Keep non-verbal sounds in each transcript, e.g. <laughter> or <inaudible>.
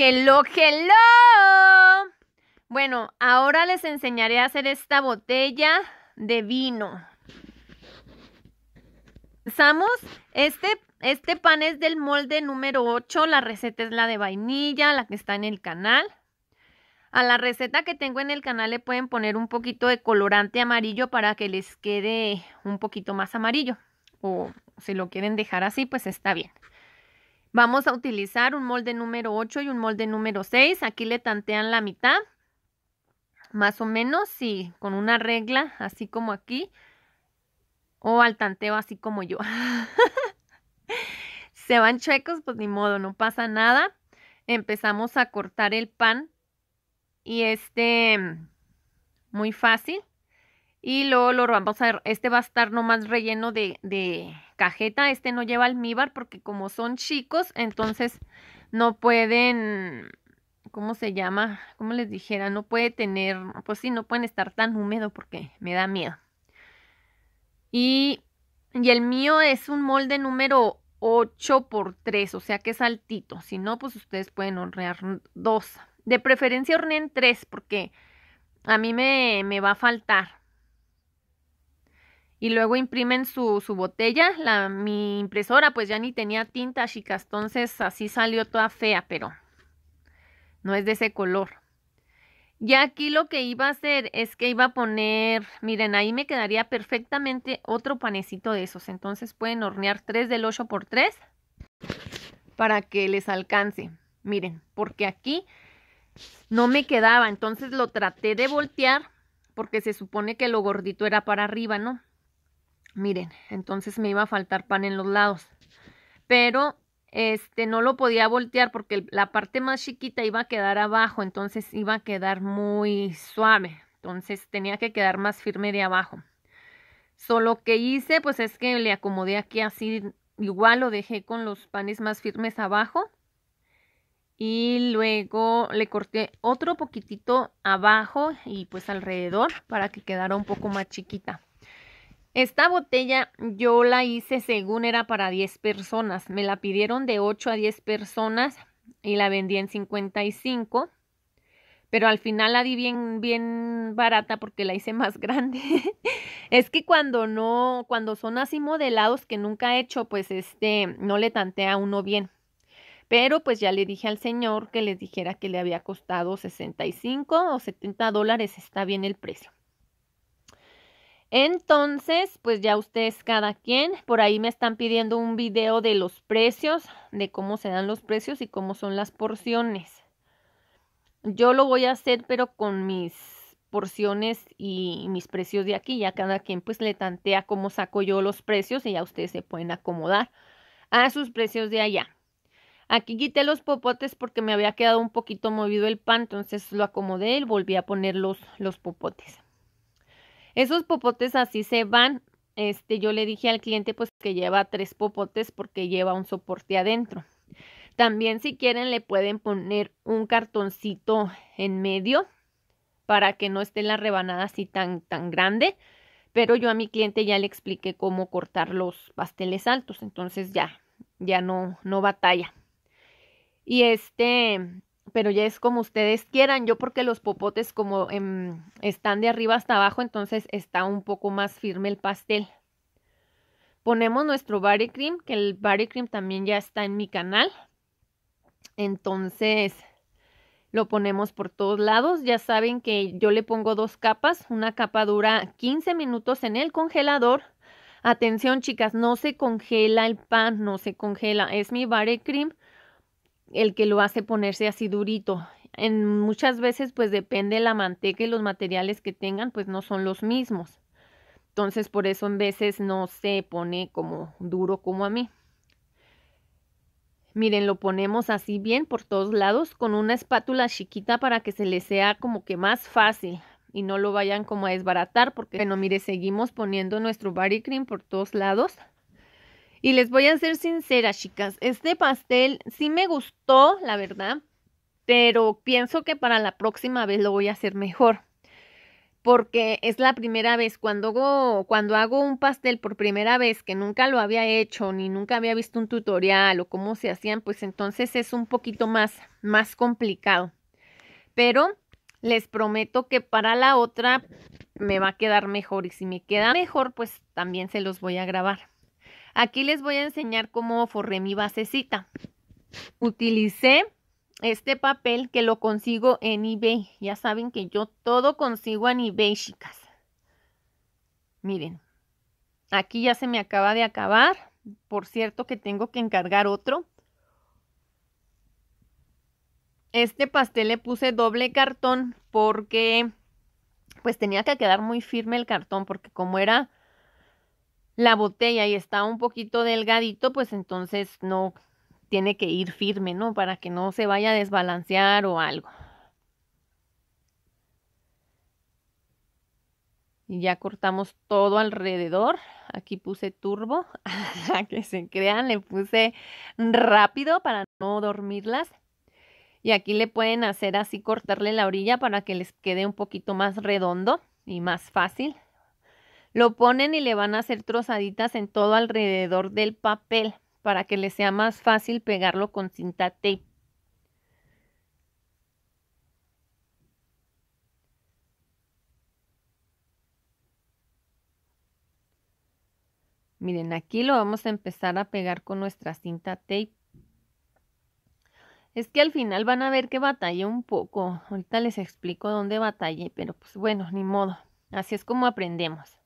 Hello, hello. Bueno, ahora les enseñaré a hacer esta botella de vino. Usamos Este, este pan es del molde número 8. La receta es la de vainilla, la que está en el canal. A la receta que tengo en el canal le pueden poner un poquito de colorante amarillo para que les quede un poquito más amarillo. O si lo quieren dejar así, pues está bien. Vamos a utilizar un molde número 8 y un molde número 6. Aquí le tantean la mitad, más o menos, sí, con una regla, así como aquí, o al tanteo, así como yo. <laughs> Se van chuecos, pues ni modo, no pasa nada. Empezamos a cortar el pan y este, mm, muy fácil. Y luego lo vamos a, este va a estar nomás relleno de, de cajeta, este no lleva almíbar porque como son chicos, entonces no pueden, ¿cómo se llama? ¿Cómo les dijera? No puede tener, pues sí, no pueden estar tan húmedo porque me da miedo. Y, y el mío es un molde número 8 por 3, o sea que es altito. Si no, pues ustedes pueden hornear dos. De preferencia horneen tres porque a mí me, me va a faltar y luego imprimen su, su botella. La, mi impresora pues ya ni tenía tinta, chicas, entonces así salió toda fea, pero no es de ese color. Y aquí lo que iba a hacer es que iba a poner, miren, ahí me quedaría perfectamente otro panecito de esos. Entonces pueden hornear 3 del 8 por 3 para que les alcance. Miren, porque aquí no me quedaba, entonces lo traté de voltear porque se supone que lo gordito era para arriba, ¿no? Miren, entonces me iba a faltar pan en los lados. Pero este no lo podía voltear porque la parte más chiquita iba a quedar abajo, entonces iba a quedar muy suave. Entonces tenía que quedar más firme de abajo. Solo que hice pues es que le acomodé aquí así igual lo dejé con los panes más firmes abajo y luego le corté otro poquitito abajo y pues alrededor para que quedara un poco más chiquita. Esta botella yo la hice según era para 10 personas. Me la pidieron de 8 a 10 personas y la vendí en 55. Pero al final la di bien, bien barata porque la hice más <laughs> grande. es que cuando no, cuando son así modelados que nunca he hecho, pues este, no le tantea a uno bien. Pero pues ya le dije al señor que les dijera que le había costado 65 o 70 dólares, está bien el precio. Entonces, pues ya ustedes cada quien, por ahí me están pidiendo un video de los precios, de cómo se dan los precios y cómo son las porciones. Yo lo voy a hacer, pero con mis porciones y mis precios de aquí, ya cada quien pues le tantea cómo saco yo los precios y ya ustedes se pueden acomodar a sus precios de allá. Aquí quité los popotes porque me había quedado un poquito movido el pan, entonces lo acomodé y volví a poner los, los popotes. Esos popotes así se van. Este, yo le dije al cliente pues que lleva tres popotes porque lleva un soporte adentro. También si quieren le pueden poner un cartoncito en medio para que no esté la rebanada así tan, tan grande. Pero yo a mi cliente ya le expliqué cómo cortar los pasteles altos. Entonces ya, ya no, no batalla. Y este, pero ya es como ustedes quieran. Yo porque los popotes como em, están de arriba hasta abajo, entonces está un poco más firme el pastel. Ponemos nuestro body cream, que el body cream también ya está en mi canal. Entonces lo ponemos por todos lados. Ya saben que yo le pongo dos capas. Una capa dura 15 minutos en el congelador. Atención chicas, no se congela el pan, no se congela. Es mi body cream el que lo hace ponerse así durito. En muchas veces pues depende la manteca y los materiales que tengan pues no son los mismos. Entonces por eso en veces no se pone como duro como a mí. Miren, lo ponemos así bien por todos lados con una espátula chiquita para que se le sea como que más fácil y no lo vayan como a desbaratar porque bueno, mire, seguimos poniendo nuestro body cream por todos lados. Y les voy a ser sincera, chicas, este pastel sí me gustó, la verdad, pero pienso que para la próxima vez lo voy a hacer mejor. Porque es la primera vez cuando hago, cuando hago un pastel por primera vez que nunca lo había hecho ni nunca había visto un tutorial o cómo se hacían, pues entonces es un poquito más, más complicado. Pero les prometo que para la otra me va a quedar mejor y si me queda mejor, pues también se los voy a grabar. Aquí les voy a enseñar cómo forré mi basecita. Utilicé este papel que lo consigo en eBay. Ya saben que yo todo consigo en eBay, chicas. Miren, aquí ya se me acaba de acabar. Por cierto que tengo que encargar otro. Este pastel le puse doble cartón porque pues tenía que quedar muy firme el cartón porque como era la botella y está un poquito delgadito, pues entonces no tiene que ir firme, ¿no? Para que no se vaya a desbalancear o algo. Y ya cortamos todo alrededor. Aquí puse turbo, <laughs> a que se crean, le puse rápido para no dormirlas. Y aquí le pueden hacer así cortarle la orilla para que les quede un poquito más redondo y más fácil. Lo ponen y le van a hacer trozaditas en todo alrededor del papel para que le sea más fácil pegarlo con cinta tape. Miren, aquí lo vamos a empezar a pegar con nuestra cinta tape. Es que al final van a ver que batallé un poco. Ahorita les explico dónde batallé, pero pues bueno, ni modo. Así es como aprendemos.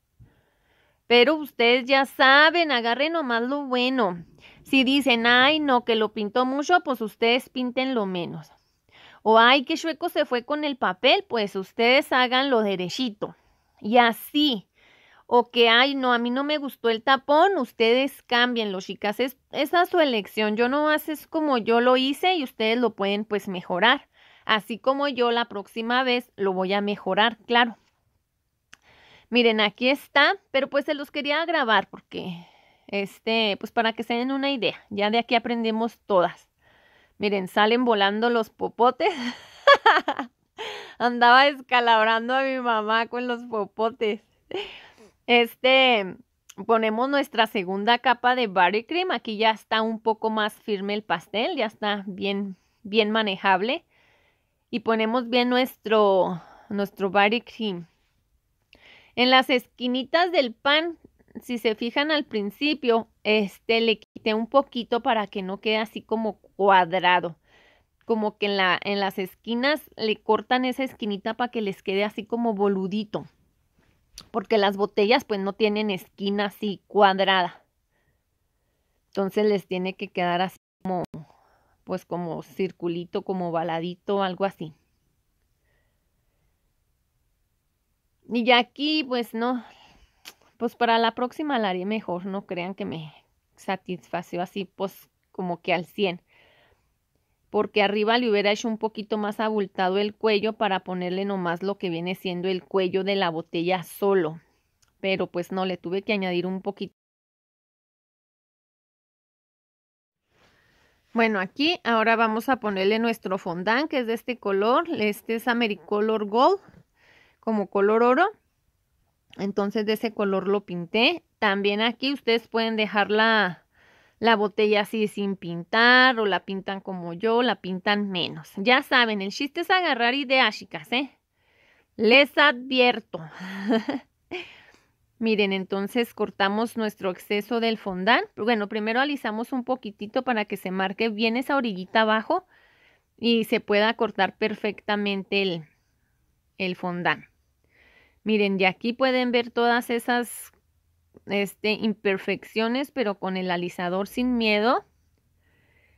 Pero ustedes ya saben, agarren nomás lo bueno. Si dicen, ay, no, que lo pintó mucho, pues ustedes pinten lo menos. O, ay, que chueco se fue con el papel, pues ustedes hagan lo derechito. Y así. O que, ay, no, a mí no me gustó el tapón, ustedes cambienlo, chicas. Es, esa es su elección. Yo no haces como yo lo hice y ustedes lo pueden, pues, mejorar. Así como yo la próxima vez lo voy a mejorar, claro. Miren, aquí está, pero pues se los quería grabar porque, este, pues para que se den una idea, ya de aquí aprendimos todas. Miren, salen volando los popotes. <laughs> Andaba escalabrando a mi mamá con los popotes. Este, ponemos nuestra segunda capa de body cream. Aquí ya está un poco más firme el pastel, ya está bien, bien manejable. Y ponemos bien nuestro, nuestro body cream. En las esquinitas del pan, si se fijan al principio, este le quité un poquito para que no quede así como cuadrado. Como que en, la, en las esquinas le cortan esa esquinita para que les quede así como boludito. Porque las botellas pues no tienen esquina así cuadrada. Entonces les tiene que quedar así como, pues como circulito, como baladito, algo así. Y ya aquí, pues no, pues para la próxima la haré mejor, no crean que me satisfació así, pues como que al 100 porque arriba le hubiera hecho un poquito más abultado el cuello para ponerle nomás lo que viene siendo el cuello de la botella solo. Pero pues no, le tuve que añadir un poquito. Bueno, aquí ahora vamos a ponerle nuestro fondant, que es de este color. Este es Americolor Gold como color oro. Entonces de ese color lo pinté. También aquí ustedes pueden dejar la, botella así sin pintar o la pintan como yo, la pintan menos. Ya saben, el chiste es agarrar ideas, chicas, ¿eh? Les advierto. <laughs> Miren, entonces cortamos nuestro exceso del fondant. Bueno, primero alisamos un poquitito para que se marque bien esa orillita abajo y se pueda cortar perfectamente el, el fondant. Miren, de aquí pueden ver todas esas este, imperfecciones, pero con el alisador sin miedo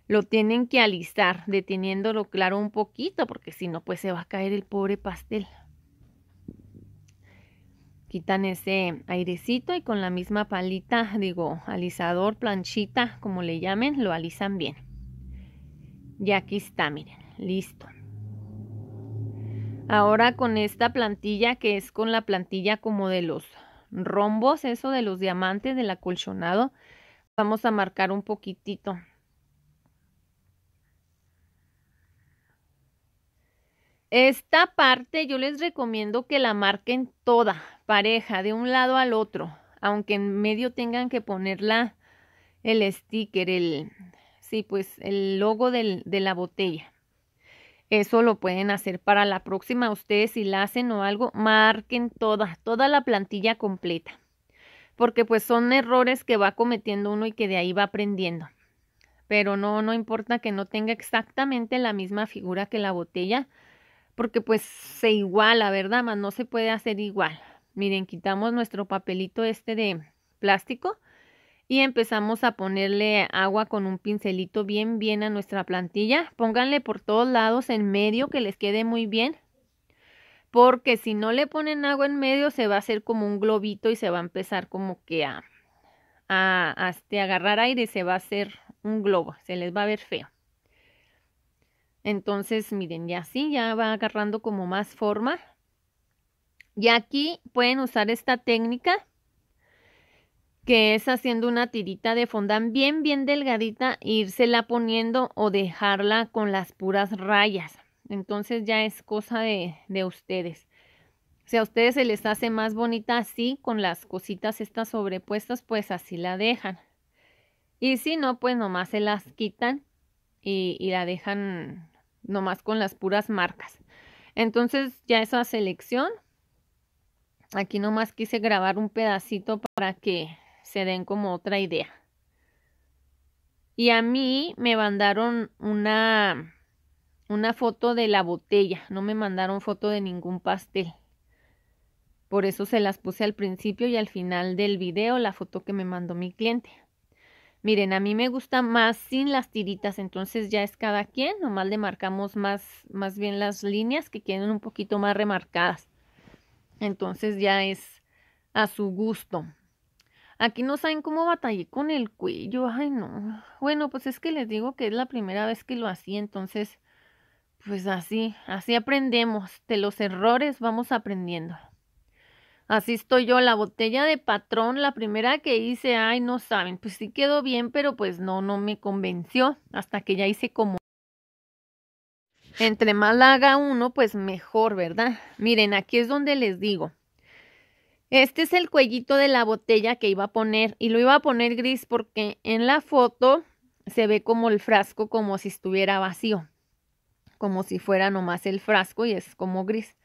lo tienen que alisar, deteniéndolo claro un poquito, porque si no, pues se va a caer el pobre pastel. Quitan ese airecito y con la misma palita, digo, alisador, planchita, como le llamen, lo alisan bien. Y aquí está, miren, listo. Ahora con esta plantilla que es con la plantilla como de los rombos, eso de los diamantes del acolchonado, vamos a marcar un poquitito. Esta parte yo les recomiendo que la marquen toda, pareja, de un lado al otro, aunque en medio tengan que ponerla el sticker, el, sí, pues el logo de la botella. Eso lo pueden hacer para la próxima. Ustedes si la hacen o algo, marquen toda, toda la plantilla completa. Porque pues son errores que va cometiendo uno y que de ahí va aprendiendo. Pero no, no importa que no tenga exactamente la misma figura que la botella, porque pues se iguala, ¿verdad? Más no se puede hacer igual. Miren, quitamos nuestro papelito este de plástico y empezamos a ponerle agua con un pincelito bien bien a nuestra plantilla. Pónganle por todos lados en medio que les quede muy bien. Porque si no le ponen agua en medio se va a hacer como un globito y se va a empezar como que a, a, este, agarrar aire, se va a hacer un globo, se les va a ver feo. Entonces, miren, ya así ya va agarrando como más forma. Y aquí pueden usar esta técnica que es haciendo una tirita de fondant bien, bien delgadita, e írsela poniendo o dejarla con las puras rayas. Entonces ya es cosa de, ustedes. si a ustedes se les hace más bonita así, con las cositas estas sobrepuestas, pues así la dejan. Y si no, pues nomás se las quitan y, y la dejan nomás con las puras marcas. Entonces ya esa selección, aquí nomás quise grabar un pedacito para que se den como otra idea. Y a mí me mandaron una, una foto de la botella, no me mandaron foto de ningún pastel. Por eso se las puse al principio y al final del video la foto que me mandó mi cliente. Miren, a mí me gusta más sin las tiritas, entonces ya es cada quien, nomás le marcamos más, más bien las líneas que queden un poquito más remarcadas. Entonces ya es a su gusto. Aquí no saben cómo batallé con el cuello. Ay, no. Bueno, pues es que les digo que es la primera vez que lo hacía, entonces, pues así, así aprendemos. De los errores vamos aprendiendo. Así estoy yo, la botella de patrón, la primera que hice, ay, no saben, pues sí quedó bien, pero pues no, no me convenció hasta que ya hice como... Entre más la haga uno, pues mejor, ¿verdad? Miren, aquí es donde les digo, este es el cuellito de la botella que iba a poner y lo iba a poner gris porque en la foto se ve como el frasco como si estuviera vacío, como si fuera nomás el frasco y es como gris.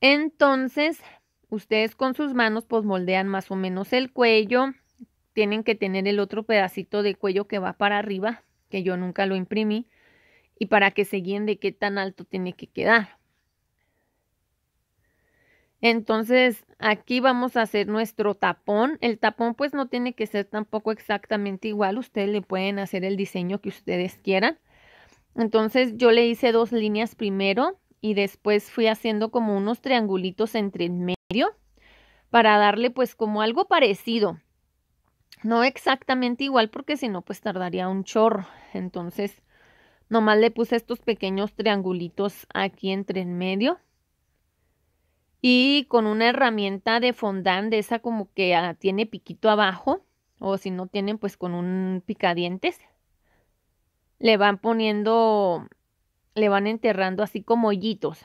Entonces, ustedes con sus manos pues moldean más o menos el cuello, tienen que tener el otro pedacito de cuello que va para arriba, que yo nunca lo imprimí, y para que se guíen de qué tan alto tiene que quedar. Entonces, aquí vamos a hacer nuestro tapón. El tapón pues no tiene que ser tampoco exactamente igual. Ustedes le pueden hacer el diseño que ustedes quieran. Entonces, yo le hice dos líneas primero y después fui haciendo como unos triangulitos entre en medio para darle pues como algo parecido. No exactamente igual porque si no pues tardaría un chorro. Entonces, nomás le puse estos pequeños triangulitos aquí entre en medio y con una herramienta de fondant de esa como que ah, tiene piquito abajo o si no tienen pues con un picadientes le van poniendo le van enterrando así como hoyitos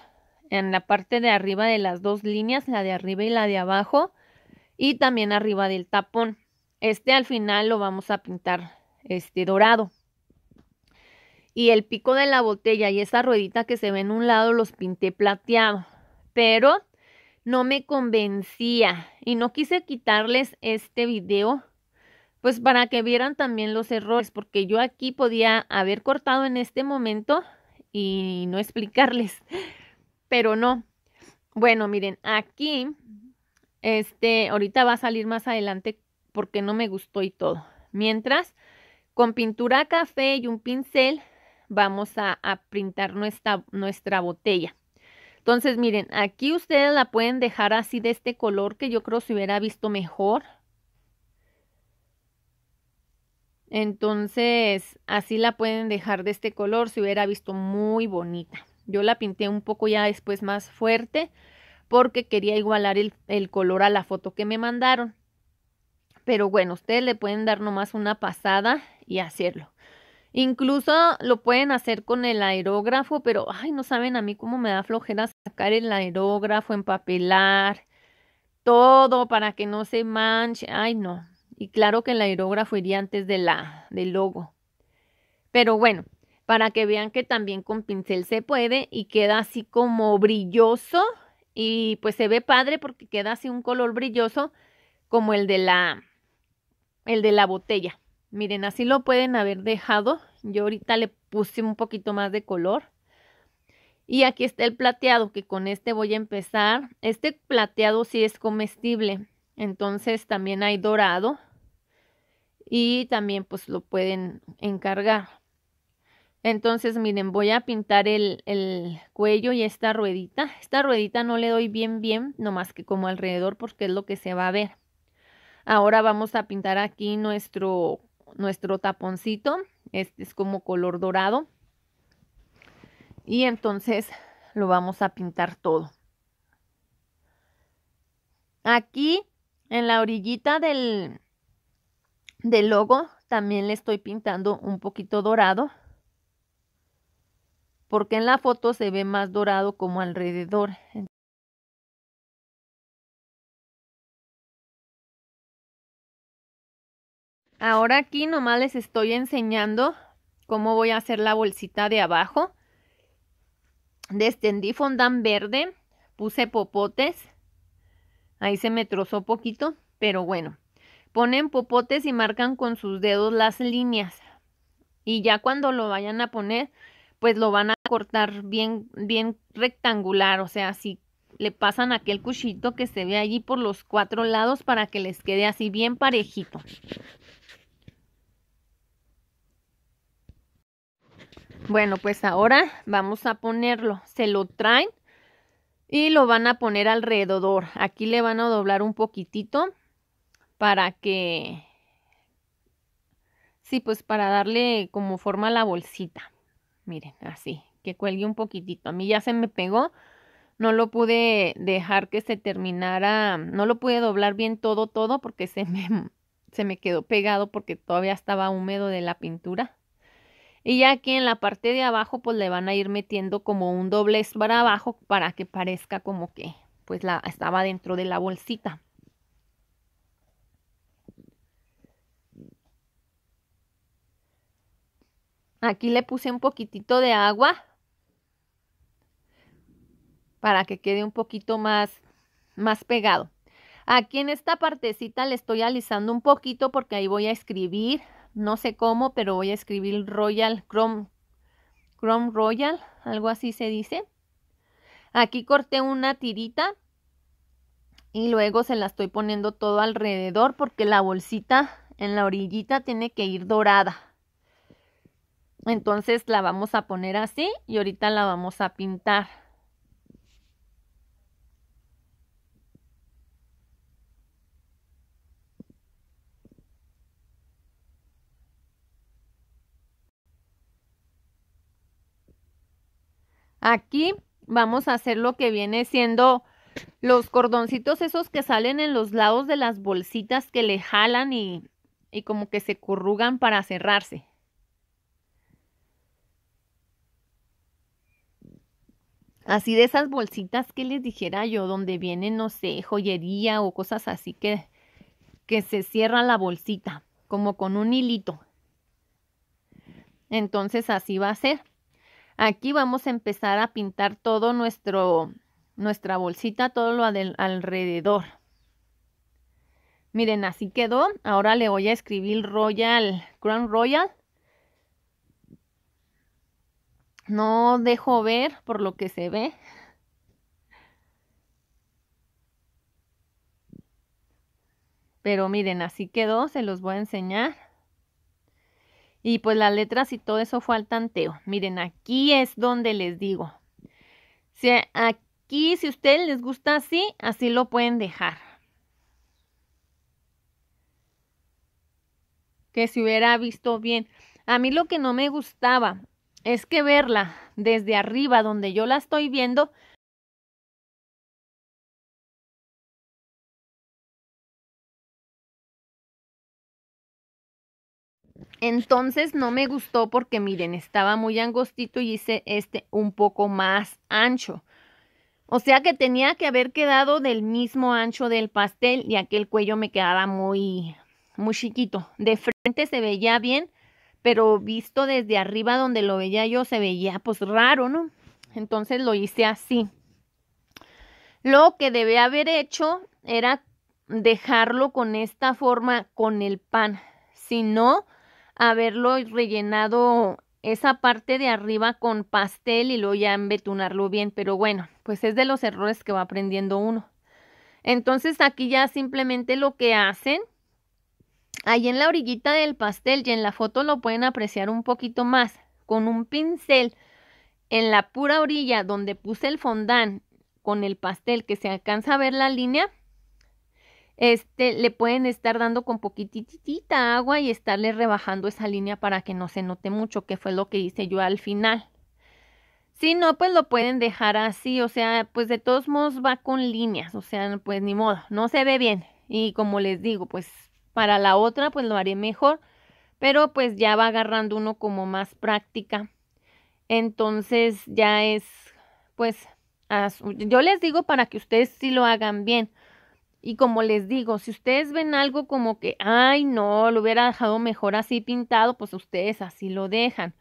en la parte de arriba de las dos líneas la de arriba y la de abajo y también arriba del tapón este al final lo vamos a pintar este dorado y el pico de la botella y esa ruedita que se ve en un lado los pinté plateado pero no me convencía y no quise quitarles este video pues para que vieran también los errores porque yo aquí podía haber cortado en este momento y no explicarles <laughs> pero no bueno miren aquí este ahorita va a salir más adelante porque no me gustó y todo mientras con pintura café y un pincel vamos a, pintar nuestra, nuestra botella entonces, miren, aquí ustedes la pueden dejar así de este color que yo creo se hubiera visto mejor. Entonces, así la pueden dejar de este color, se hubiera visto muy bonita. Yo la pinté un poco ya después más fuerte porque quería igualar el, el color a la foto que me mandaron. Pero bueno, ustedes le pueden dar nomás una pasada y hacerlo. Incluso lo pueden hacer con el aerógrafo, pero ay, no saben a mí cómo me da flojera sacar el aerógrafo, empapelar todo para que no se manche. Ay, no. Y claro que el aerógrafo iría antes de la del logo. Pero bueno, para que vean que también con pincel se puede y queda así como brilloso y pues se ve padre porque queda así un color brilloso como el de la el de la botella. Miren, así lo pueden haber dejado. Yo ahorita le puse un poquito más de color. Y aquí está el plateado, que con este voy a empezar. Este plateado sí es comestible. Entonces también hay dorado. Y también pues lo pueden encargar. Entonces miren, voy a pintar el, cuello y esta ruedita. Esta ruedita no le doy bien bien, más que como alrededor porque es lo que se va a ver. Ahora vamos a pintar aquí nuestro nuestro taponcito. Este es como color dorado. Y entonces lo vamos a pintar todo. Aquí en la orillita del, del logo también le estoy pintando un poquito dorado. Porque en la foto se ve más dorado como alrededor. Ahora aquí nomás les estoy enseñando cómo voy a hacer la bolsita de abajo. Destendí fondant verde, puse popotes. Ahí se me trozó poquito, pero bueno. Ponen popotes y marcan con sus dedos las líneas. Y ya cuando lo vayan a poner, pues lo van a cortar bien, bien rectangular. O sea, si le pasan aquel cuchito que se ve allí por los cuatro lados para que les quede así bien parejito. Bueno, pues ahora vamos a ponerlo. Se lo traen y lo van a poner alrededor. Aquí le van a doblar un poquitito para que... Sí, pues para darle como forma a la bolsita. Miren, así, que cuelgue un poquitito. A mí ya se me pegó. No lo pude dejar que se terminara. No lo pude doblar bien todo, todo, porque se me, se me quedó pegado porque todavía estaba húmedo de la pintura y ya aquí en la parte de abajo pues le van a ir metiendo como un doblez para abajo para que parezca como que pues la estaba dentro de la bolsita. Aquí le puse un poquitito de agua para que quede un poquito más, más pegado. Aquí en esta partecita le estoy alisando un poquito porque ahí voy a escribir, no sé cómo, pero voy a escribir Royal Chrome, Chrome Royal, algo así se dice. Aquí corté una tirita y luego se la estoy poniendo todo alrededor porque la bolsita en la orillita tiene que ir dorada. Entonces la vamos a poner así y ahorita la vamos a pintar. Aquí vamos a hacer lo que viene siendo los cordoncitos esos que salen en los lados de las bolsitas que le jalan y, como que se corrugan para cerrarse. Así de esas bolsitas que les dijera yo, donde viene, no sé, joyería o cosas así que, que se cierra la bolsita, como con un hilito. Entonces así va a ser. Aquí vamos a empezar a pintar todo nuestro, nuestra bolsita, todo lo alrededor. Miren, así quedó. Ahora le voy a escribir Royal, Crown Royal. No dejo ver por lo que se ve. Pero miren, así quedó, se los voy a enseñar. Y pues las letras y todo eso fue al tanteo. Miren, aquí es donde les digo. Si aquí, si a ustedes les gusta así, así lo pueden dejar. Que se hubiera visto bien. A mí lo que no me gustaba es que verla desde arriba donde yo la estoy viendo, Entonces no me gustó porque miren, estaba muy angostito y hice este un poco más ancho. O sea que tenía que haber quedado del mismo ancho del pastel, y aquel el cuello me quedaba muy, muy chiquito. De frente se veía bien, pero visto desde arriba donde lo veía yo se veía pues raro, ¿no? Entonces lo hice así. Lo que debía haber hecho era dejarlo con esta forma, con el pan. Si no, haberlo rellenado esa parte de arriba con pastel y luego ya embetunarlo bien, pero bueno, pues es de los errores que va aprendiendo uno. Entonces aquí ya simplemente lo que hacen, ahí en la orillita del pastel y en la foto lo pueden apreciar un poquito más, con un pincel en la pura orilla donde puse el fondant con el pastel que se alcanza a ver la línea, este, le pueden estar dando con poquititita agua y estarle rebajando esa línea para que no se note mucho, que fue lo que hice yo al final. Si no, pues lo pueden dejar así, o sea, pues de todos modos va con líneas, o sea, pues ni modo, no se ve bien. Y como les digo, pues para la otra, pues lo haré mejor, pero pues ya va agarrando uno como más práctica. Entonces ya es, pues, yo les digo para que ustedes sí lo hagan bien y como les digo, si ustedes ven algo como que, ay, no, lo hubiera dejado mejor así pintado, pues ustedes así lo dejan.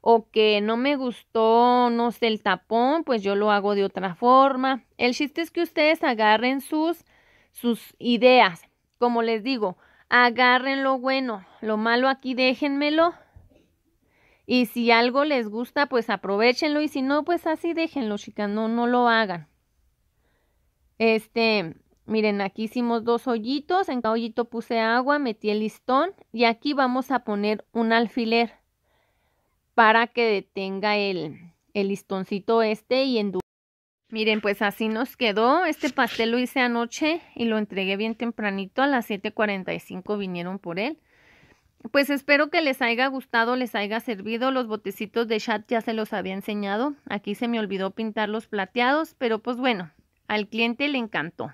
O que no me gustó, no sé, el tapón, pues yo lo hago de otra forma. El chiste es que ustedes agarren sus, sus ideas. Como les digo, agarren lo bueno, lo malo aquí déjenmelo. Y si algo les gusta, pues aprovechenlo. Y si no, pues así déjenlo, chicas, no, no lo hagan. Este, Miren, aquí hicimos dos hoyitos, en cada hoyito puse agua, metí el listón y aquí vamos a poner un alfiler para que detenga el, listoncito este y endure. Miren, pues así nos quedó. Este pastel lo hice anoche y lo entregué bien tempranito, a las 7.45 vinieron por él. Pues espero que les haya gustado, les haya servido. Los botecitos de chat ya se los había enseñado. Aquí se me olvidó pintar los plateados, pero pues bueno, al cliente le encantó.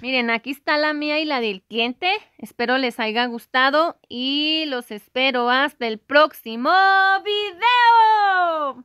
Miren, aquí está la mía y la del cliente. Espero les haya gustado y los espero hasta el próximo video.